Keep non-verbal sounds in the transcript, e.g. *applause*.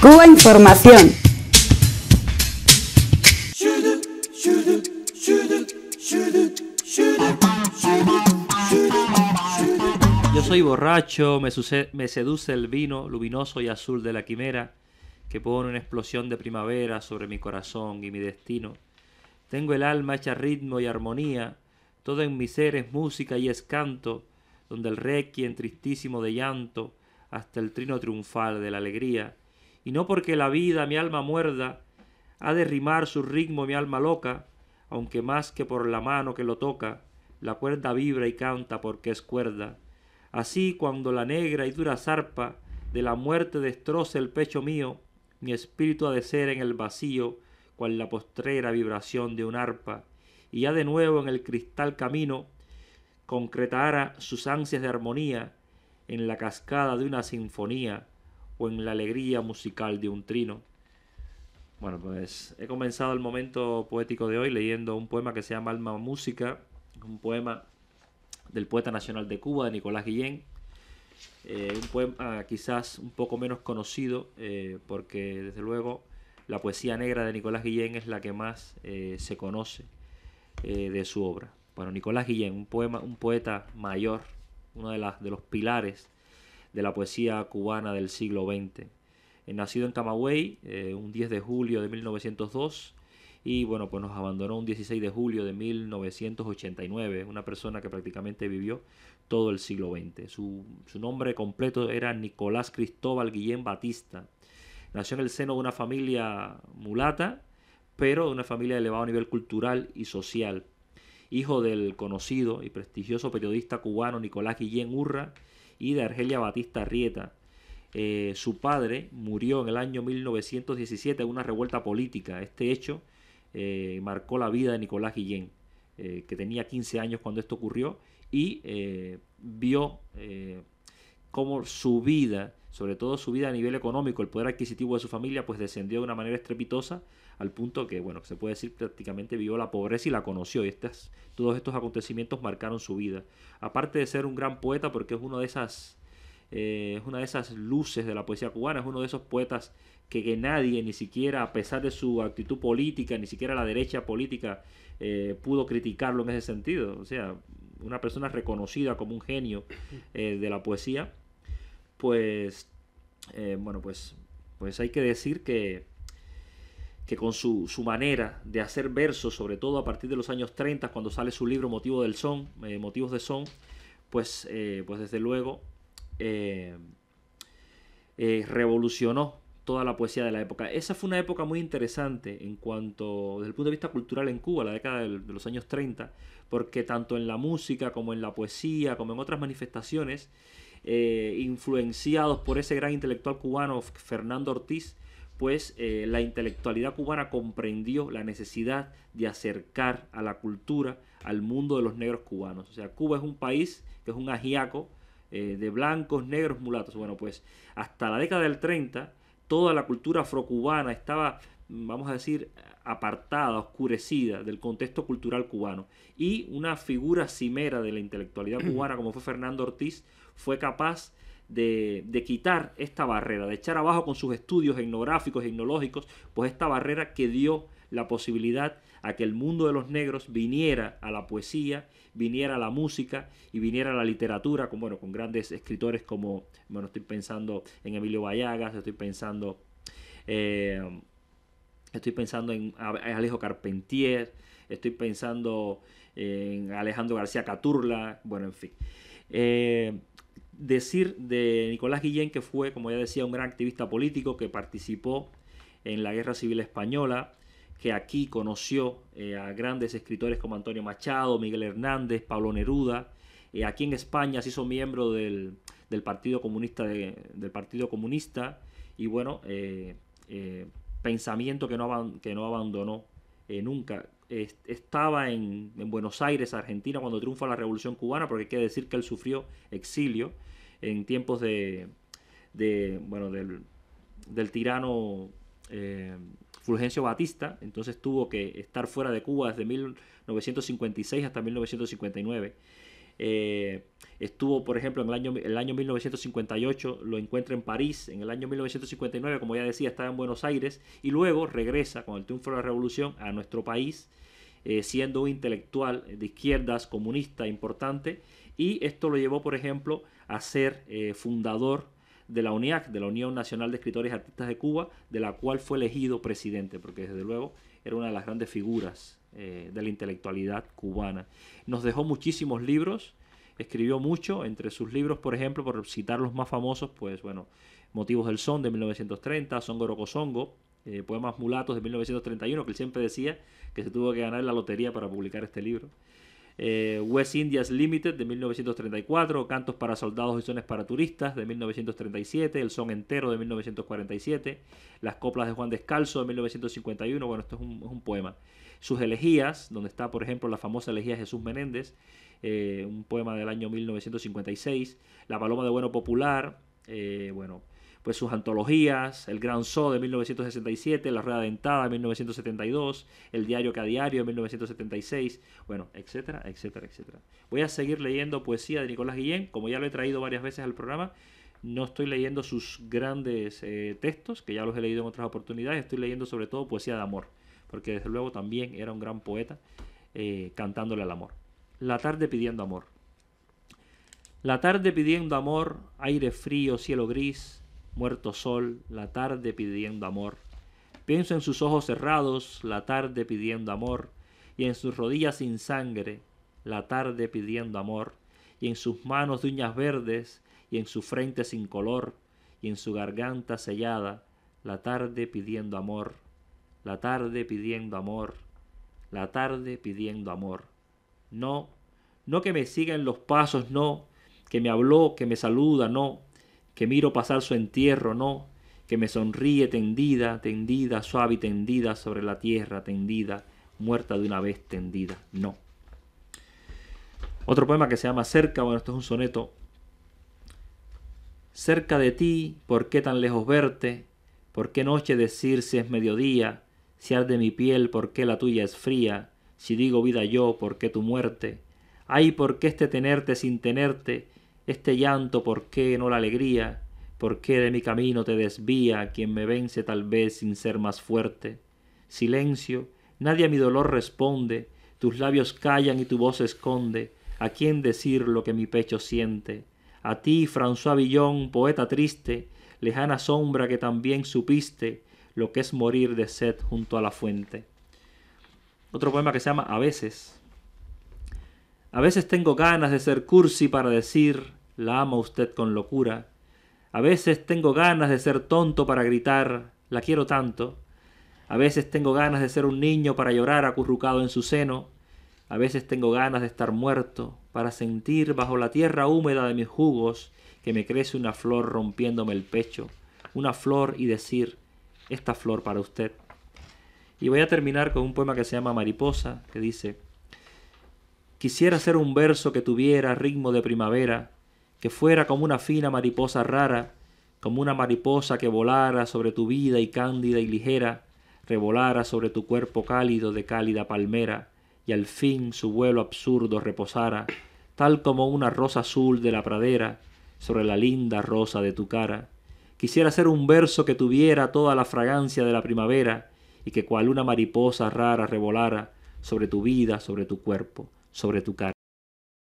Cuba Información. Yo soy borracho, me, seduce el vino luminoso y azul de la quimera que pone una explosión de primavera sobre mi corazón y mi destino. Tengo el alma hecha ritmo y armonía, todo en mi ser es música y es canto, donde el requiem tristísimo de llanto, hasta el trino triunfal de la alegría, y no porque la vida mi alma muerda, ha de rimar su ritmo mi alma loca, aunque más que por la mano que lo toca, la cuerda vibra y canta porque es cuerda. Así cuando la negra y dura zarpa de la muerte destroce el pecho mío, mi espíritu ha de ser en el vacío, cual la postrera vibración de un arpa, y ya de nuevo en el cristal camino concretara sus ansias de armonía en la cascada de una sinfonía o en la alegría musical de un trino. Bueno, pues he comenzado el momento poético de hoy leyendo un poema que se llama Alma Música, un poema del poeta nacional de Cuba, de Nicolás Guillén. Eh, un poema quizás un poco menos conocido, eh, porque desde luego la poesía negra de Nicolás Guillén es la que más eh, se conoce de su obra. Bueno, Nicolás Guillén, un, poema, un poeta mayor, uno de, las, de los pilares de la poesía cubana del siglo XX. Eh, nacido en Camagüey eh, un 10 de julio de 1902 y bueno, pues nos abandonó un 16 de julio de 1989, una persona que prácticamente vivió todo el siglo XX. Su, su nombre completo era Nicolás Cristóbal Guillén Batista. Nació en el seno de una familia mulata, pero de una familia de elevado nivel cultural y social. Hijo del conocido y prestigioso periodista cubano Nicolás Guillén Urra y de Argelia Batista Rieta. Eh, su padre murió en el año 1917 en una revuelta política. Este hecho eh, marcó la vida de Nicolás Guillén, eh, que tenía 15 años cuando esto ocurrió y vio cómo su vida, sobre todo su vida a nivel económico, el poder adquisitivo de su familia, pues descendió de una manera estrepitosa al punto que, bueno, se puede decir prácticamente vivió la pobreza y la conoció. Y estas, todos estos acontecimientos marcaron su vida. Aparte de ser un gran poeta, porque es uno de esas eh, es una de esas luces de la poesía cubana, es uno de esos poetas que, nadie, ni siquiera a pesar de su actitud política, ni siquiera la derecha política, eh, pudo criticarlo en ese sentido. O sea, una persona reconocida como un genio eh, de la poesía pues, eh, bueno, pues, pues hay que decir que, que con su, su, manera de hacer versos, sobre todo a partir de los años 30, cuando sale su libro Motivo del Son, eh, Motivos de Son, pues, eh, pues desde luego revolucionó toda la poesía de la época. Esa fue una época muy interesante en cuanto, desde el punto de vista cultural en Cuba, la década de los años 30, porque tanto en la música como en la poesía, como en otras manifestaciones, eh, influenciados por ese gran intelectual cubano Fernando Ortiz, pues eh, la intelectualidad cubana comprendió la necesidad de acercar a la cultura al mundo de los negros cubanos. O sea, Cuba es un país que es un agiaco eh, de blancos, negros, mulatos. Bueno, pues hasta la década del 30 toda la cultura afrocubana estaba vamos a decir, apartada, oscurecida del contexto cultural cubano. Y una figura cimera de la intelectualidad *clears throat* cubana, como fue Fernando Ortiz, fue capaz de, quitar esta barrera, de echar abajo con sus estudios etnográficos, etnológicos, pues esta barrera que dio la posibilidad a que el mundo de los negros viniera a la poesía, viniera a la música y viniera a la literatura, con, bueno, con grandes escritores como, bueno, estoy pensando en Emilio Vallagas, estoy pensando... Eh, estoy pensando en Alejo Carpentier, estoy pensando en Alejandro García Caturla, bueno, en fin. Eh, decir de Nicolás Guillén que fue, como ya decía, un gran activista político que participó en la Guerra Civil Española, que aquí conoció eh, a grandes escritores como Antonio Machado, Miguel Hernández, Pablo Neruda. Eh, aquí en España se hizo miembro del, Partido Comunista del Partido Comunista y bueno, eh, pensamiento que no, que no abandonó eh, nunca. estaba en, Buenos Aires, Argentina, cuando triunfa la Revolución Cubana, porque hay que decir que él sufrió exilio en tiempos de, bueno, del, tirano eh, Fulgencio Batista, entonces tuvo que estar fuera de Cuba desde 1956 hasta 1959. Eh, estuvo, por ejemplo, en el año, el año 1958, lo encuentra en París, en el año 1959, como ya decía, estaba en Buenos Aires, y luego regresa con el triunfo de la revolución a nuestro país, eh, siendo un intelectual de izquierdas, comunista importante, y esto lo llevó, por ejemplo, a ser eh, fundador de la UNIAC, de la Unión Nacional de Escritores y Artistas de Cuba, de la cual fue elegido presidente, porque desde luego era una de las grandes figuras eh, de la intelectualidad cubana. Nos dejó muchísimos libros, escribió mucho, entre sus libros, por ejemplo, por citar los más famosos, pues bueno, Motivos del Son de 1930, Songo Rocosongo, Poemas Mulatos de 1931, que él siempre decía que se tuvo que ganar la lotería para publicar este libro. Eh, West Indias Limited de 1934, Cantos para Soldados y Sones para Turistas de 1937, El Son Entero de 1947, Las Coplas de Juan Descalzo de 1951, bueno, esto es un, es un poema sus elegías, donde está, por ejemplo, la famosa elegía de Jesús Menéndez, eh, un poema del año 1956, La Paloma de Bueno Popular, eh, bueno, pues sus antologías, El Gran Zoo de 1967, La Rueda Dentada de 1972, El Diario que a Diario de 1976, bueno, etcétera, etcétera, etcétera. Voy a seguir leyendo poesía de Nicolás Guillén, como ya lo he traído varias veces al programa. No estoy leyendo sus grandes eh, textos, que ya los he leído en otras oportunidades, estoy leyendo sobre todo poesía de amor porque desde luego también era un gran poeta eh, cantándole al amor. La tarde pidiendo amor. La tarde pidiendo amor, aire frío, cielo gris, muerto sol, la tarde pidiendo amor. Pienso en sus ojos cerrados, la tarde pidiendo amor, y en sus rodillas sin sangre, la tarde pidiendo amor, y en sus manos de uñas verdes, y en su frente sin color, y en su garganta sellada, la tarde pidiendo amor la tarde pidiendo amor, la tarde pidiendo amor. No, no que me sigan los pasos, no, que me habló, que me saluda, no, que miro pasar su entierro, no, que me sonríe tendida, tendida, suave y tendida sobre la tierra, tendida, muerta de una vez tendida, no. Otro poema que se llama Cerca, bueno, esto es un soneto. Cerca de ti, ¿por qué tan lejos verte? ¿Por qué noche decir si es mediodía? Si arde mi piel, ¿por qué la tuya es fría? Si digo vida yo, ¿por qué tu muerte? Ay, ¿por qué este tenerte sin tenerte? Este llanto, ¿por qué no la alegría? ¿Por qué de mi camino te desvía quien me vence tal vez sin ser más fuerte? Silencio, nadie a mi dolor responde, tus labios callan y tu voz esconde, ¿a quién decir lo que mi pecho siente? A ti, François Villon, poeta triste, lejana sombra que también supiste, lo que es morir de sed junto a la fuente. Otro poema que se llama A veces. A veces tengo ganas de ser cursi para decir, la amo usted con locura. A veces tengo ganas de ser tonto para gritar, la quiero tanto. A veces tengo ganas de ser un niño para llorar acurrucado en su seno. A veces tengo ganas de estar muerto para sentir bajo la tierra húmeda de mis jugos que me crece una flor rompiéndome el pecho. Una flor y decir, esta flor para usted. Y voy a terminar con un poema que se llama Mariposa, que dice, Quisiera ser un verso que tuviera ritmo de primavera, que fuera como una fina mariposa rara, como una mariposa que volara sobre tu vida y cándida y ligera, revolara sobre tu cuerpo cálido de cálida palmera, y al fin su vuelo absurdo reposara, tal como una rosa azul de la pradera, sobre la linda rosa de tu cara Quisiera ser un verso que tuviera toda la fragancia de la primavera y que cual una mariposa rara revolara sobre tu vida, sobre tu cuerpo, sobre tu cara.